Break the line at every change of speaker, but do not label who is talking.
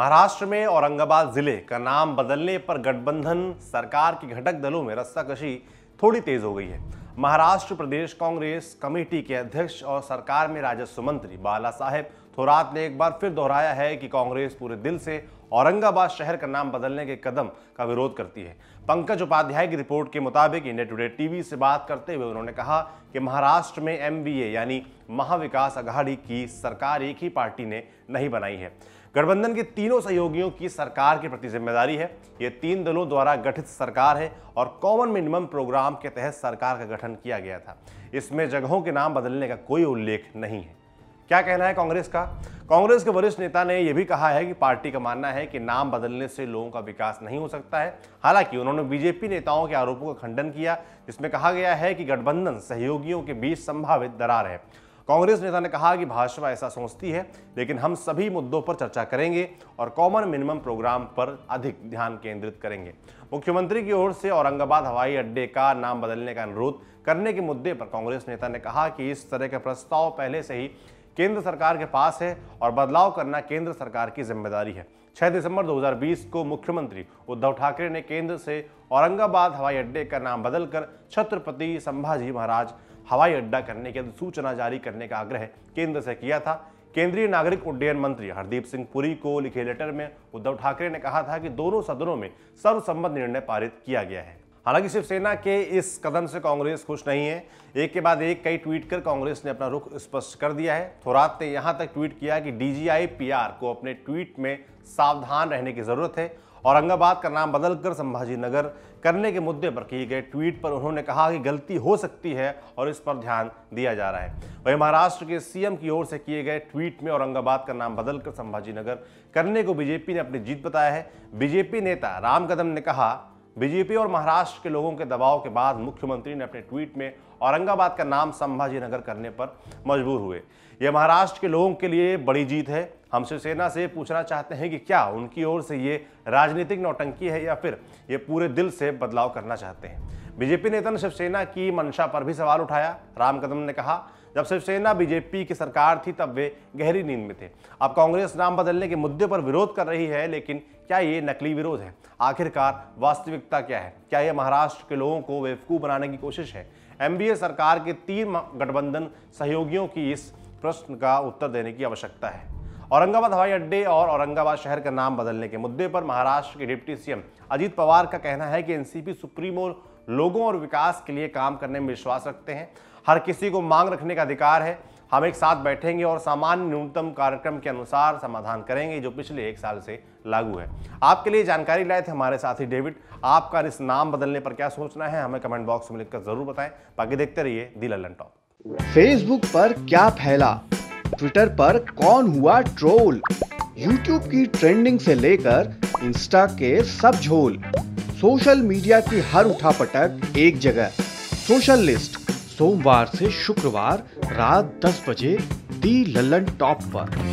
महाराष्ट्र में औरंगाबाद जिले का नाम बदलने पर गठबंधन सरकार के घटक दलों में रस्साकशी थोड़ी तेज हो गई है महाराष्ट्र प्रदेश कांग्रेस कमेटी के अध्यक्ष और सरकार में राजस्व मंत्री बाला साहेब थोरात ने एक बार फिर दोहराया है कि कांग्रेस पूरे दिल से औरंगाबाद शहर का नाम बदलने के कदम का विरोध करती है पंकज उपाध्याय की रिपोर्ट के मुताबिक इंडिया टुडे टीवी से बात करते हुए उन्होंने कहा कि महाराष्ट्र में एम यानी महाविकास आघाड़ी की सरकार एक ही पार्टी ने नहीं बनाई है गठबंधन के तीनों सहयोगियों की सरकार के प्रति जिम्मेदारी है ये तीन दलों द्वारा गठित सरकार है और कॉमन मिनिमम प्रोग्राम के तहत सरकार का गठन किया गया था इसमें जगहों के नाम बदलने का कोई उल्लेख नहीं है क्या कहना है कांग्रेस का कांग्रेस के वरिष्ठ नेता ने यह भी कहा है कि पार्टी का मानना है कि नाम बदलने से लोगों का विकास नहीं हो सकता है हालांकि उन्होंने बीजेपी नेताओं के आरोपों का खंडन किया जिसमें कहा गया है कि गठबंधन सहयोगियों के बीच संभावित दरार है कांग्रेस नेता ने कहा कि भाजपा ऐसा सोचती है लेकिन हम सभी मुद्दों पर चर्चा करेंगे और कॉमन मिनिमम प्रोग्राम पर अधिक ध्यान केंद्रित करेंगे मुख्यमंत्री की ओर से औरंगाबाद हवाई अड्डे का नाम बदलने का अनुरोध करने के मुद्दे पर कांग्रेस नेता ने कहा कि इस तरह के प्रस्ताव पहले से ही केंद्र सरकार के पास है और बदलाव करना केंद्र सरकार की जिम्मेदारी है 6 दिसंबर 2020 को मुख्यमंत्री उद्धव ठाकरे ने केंद्र से औरंगाबाद हवाई अड्डे का नाम बदलकर छत्रपति संभाजी महाराज हवाई अड्डा करने की अधिसूचना जारी करने का आग्रह केंद्र से किया था केंद्रीय नागरिक उड्डयन मंत्री हरदीप सिंह पुरी को लिखे लेटर में उद्धव ठाकरे ने कहा था कि दोनों सदनों में सर्वसम्मत निर्णय पारित किया गया है हालांकि शिवसेना के इस कदम से कांग्रेस खुश नहीं है एक के बाद एक कई ट्वीट कर कांग्रेस ने अपना रुख स्पष्ट कर दिया है थोरात ने यहां तक ट्वीट किया कि डीजीआई पीआर को अपने ट्वीट में सावधान रहने की ज़रूरत है औरंगाबाद का नाम बदलकर संभाजी नगर करने के मुद्दे पर किए गए ट्वीट पर उन्होंने कहा कि गलती हो सकती है और इस पर ध्यान दिया जा रहा है वहीं महाराष्ट्र के सीएम की ओर से किए गए ट्वीट में औरंगाबाद का नाम बदलकर संभाजी नगर करने को बीजेपी ने अपनी जीत बताया है बीजेपी नेता राम कदम ने कहा बीजेपी और महाराष्ट्र के लोगों के दबाव के बाद मुख्यमंत्री ने अपने ट्वीट में औरंगाबाद का नाम संभाजी नगर करने पर मजबूर हुए यह महाराष्ट्र के लोगों के लिए बड़ी जीत है हम शिवसेना से पूछना चाहते हैं कि क्या उनकी ओर से ये राजनीतिक नौटंकी है या फिर ये पूरे दिल से बदलाव करना चाहते हैं बीजेपी नेता ने शिवसेना की मंशा पर भी सवाल उठाया राम कदम ने कहा जब शिवसेना बीजेपी की सरकार थी तब वे गहरी नींद में थे अब कांग्रेस नाम बदलने के मुद्दे पर विरोध कर रही है लेकिन क्या ये नकली विरोध है आखिरकार वास्तविकता क्या है क्या यह महाराष्ट्र के लोगों को बेवकूफ़ बनाने की कोशिश है एम सरकार के तीन गठबंधन सहयोगियों की इस प्रश्न का उत्तर देने की आवश्यकता है औरंगाबाद हवाई अड्डे और औरंगाबाद शहर का नाम बदलने के मुद्दे पर महाराष्ट्र के डिप्टी सीएम अजीत पवार का कहना है कि एनसीपी सुप्रीमो लोगों और विकास के लिए काम करने में विश्वास रखते हैं हर किसी को मांग रखने का अधिकार है हम एक साथ बैठेंगे और सामान्य न्यूनतम कार्यक्रम के अनुसार समाधान करेंगे जो पिछले एक साल से लागू है आपके लिए जानकारी लाए थे हमारे साथी डेविड आपका इस नाम बदलने पर क्या सोचना है हमें कमेंट बॉक्स में लिखकर जरूर बताएं बाकी देखते रहिए दी ललन टॉप फेसबुक पर क्या फैला ट्विटर पर कौन हुआ ट्रोल यूट्यूब की ट्रेंडिंग से लेकर इंस्टा के सब झोल सोशल मीडिया की हर उठापटक एक जगह सोशल लिस्ट सोमवार से शुक्रवार रात 10 बजे दी लल्लन टॉप पर